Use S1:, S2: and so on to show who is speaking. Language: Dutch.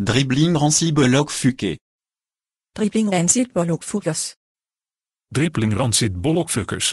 S1: Dribbling Ransibolok Fuke.
S2: Dribbling Ransibolok Fukkers.
S1: Dribbling Ransit Bolok Fukkers.